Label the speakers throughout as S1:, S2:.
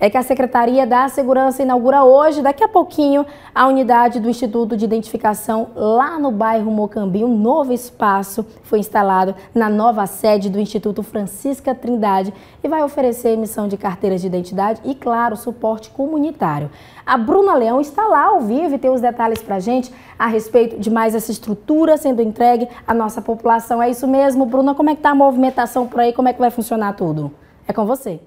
S1: é que a Secretaria da Segurança inaugura hoje, daqui a pouquinho, a unidade do Instituto de Identificação lá no bairro Mocambi. Um novo espaço foi instalado na nova sede do Instituto Francisca Trindade e vai oferecer emissão de carteiras de identidade e, claro, suporte comunitário. A Bruna Leão está lá ao vivo e tem os detalhes para gente a respeito de mais essa estrutura sendo entregue à nossa população. É isso mesmo, Bruna? Como é que está a movimentação por aí? Como é que vai funcionar tudo? É com você.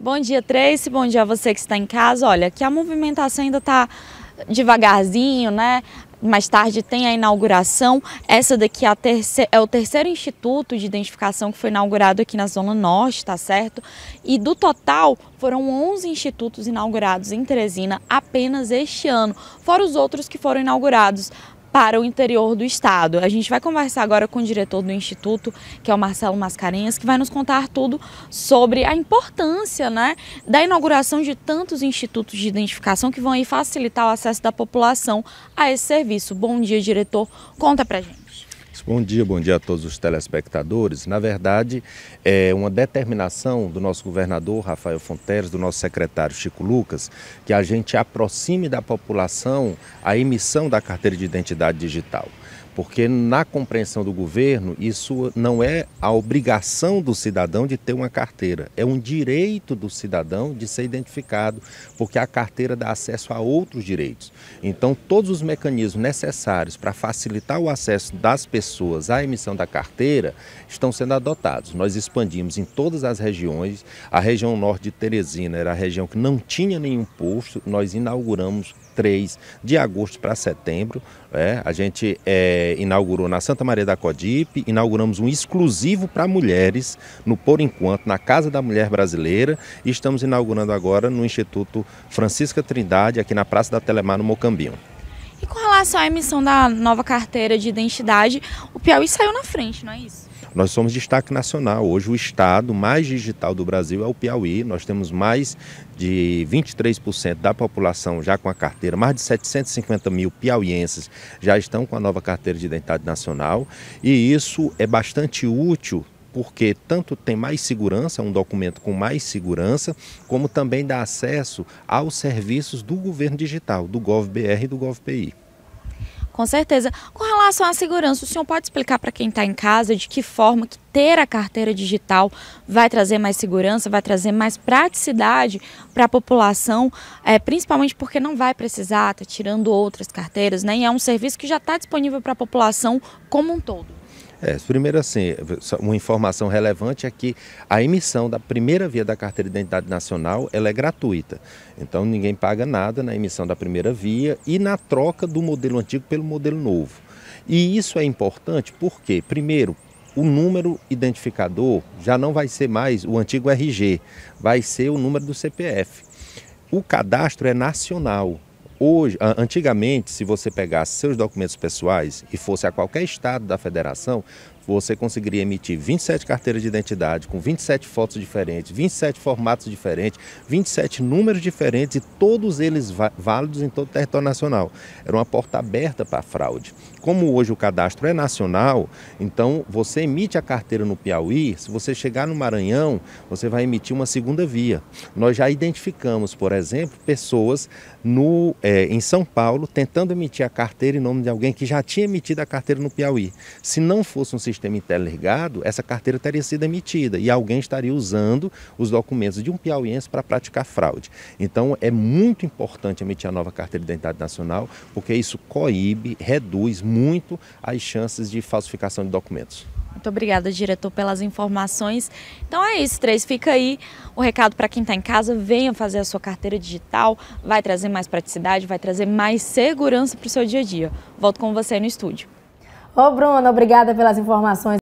S1: Bom dia, Tracy. Bom dia a você que está em casa. Olha, que a movimentação ainda está devagarzinho, né? Mais tarde tem a inauguração. Essa daqui é, terceira, é, o terceiro instituto de identificação que foi inaugurado aqui na Zona Norte, tá certo? E do total, foram 11 institutos inaugurados em Teresina apenas este ano, fora os outros que foram inaugurados para o interior do estado. A gente vai conversar agora com o diretor do Instituto, que é o Marcelo Mascarenhas, que vai nos contar tudo sobre a importância né, da inauguração de tantos institutos de identificação que vão aí facilitar o acesso da população a esse serviço. Bom dia, diretor. Conta pra gente.
S2: Bom dia, bom dia a todos os telespectadores. Na verdade, é uma determinação do nosso governador Rafael Fonteles, do nosso secretário Chico Lucas, que a gente aproxime da população a emissão da carteira de identidade digital porque na compreensão do governo isso não é a obrigação do cidadão de ter uma carteira, é um direito do cidadão de ser identificado, porque a carteira dá acesso a outros direitos. Então, todos os mecanismos necessários para facilitar o acesso das pessoas pessoas à emissão da carteira estão sendo adotados. Nós expandimos em todas as regiões. A região norte de Teresina era a região que não tinha nenhum posto. Nós inauguramos três de agosto para setembro. É, a gente é, inaugurou na Santa Maria da Codipe, inauguramos um exclusivo para mulheres, no Por Enquanto, na Casa da Mulher Brasileira, e estamos inaugurando agora no Instituto Francisca Trindade, aqui na Praça da Telemar, no Mocambinho
S1: relação à emissão da nova carteira de identidade, o Piauí saiu na frente, não é isso?
S2: Nós somos destaque nacional. Hoje, o estado mais digital do Brasil é o Piauí. Nós temos mais de 23% da população já com a carteira, mais de 750 mil piauienses já estão com a nova carteira de identidade nacional. E isso é bastante útil porque tanto tem mais segurança, um documento com mais segurança, como também dá acesso aos serviços do governo digital, do GovBR e do GovPI.
S1: Com certeza. Com relação à segurança, o senhor pode explicar para quem está em casa de que forma que ter a carteira digital vai trazer mais segurança, vai trazer mais praticidade para a população, é, principalmente porque não vai precisar estar tá tirando outras carteiras, né? E é um serviço que já está disponível para a população como um todo.
S2: É, primeiro assim, uma informação relevante é que a emissão da primeira via da carteira de identidade nacional, ela é gratuita. Então ninguém paga nada na emissão da primeira via e na troca do modelo antigo pelo modelo novo. E isso é importante porque, primeiro, o número identificador já não vai ser mais o antigo RG, vai ser o número do CPF. O cadastro é nacional, Hoje, antigamente, se você pegasse seus documentos pessoais e fosse a qualquer estado da federação, você conseguiria emitir 27 carteiras de identidade com 27 fotos diferentes, 27 formatos diferentes, 27 números diferentes e todos eles válidos em todo o território nacional. Era uma porta aberta para fraude. Como hoje o cadastro é nacional, então você emite a carteira no Piauí, se você chegar no Maranhão, você vai emitir uma segunda via. Nós já identificamos, por exemplo, pessoas no, é, em São Paulo tentando emitir a carteira em nome de alguém que já tinha emitido a carteira no Piauí. Se não fosse um sistema sistema interligado, essa carteira teria sido emitida e alguém estaria usando os documentos de um piauiense para praticar fraude. Então, é muito importante emitir a nova carteira de identidade nacional, porque isso coíbe, reduz muito as chances de falsificação de documentos.
S1: Muito obrigada, diretor, pelas informações. Então é isso, três. Fica aí o recado para quem está em casa. Venha fazer a sua carteira digital. Vai trazer mais praticidade, vai trazer mais segurança para o seu dia a dia. Volto com você no estúdio. Ô, Bruno, obrigada pelas informações.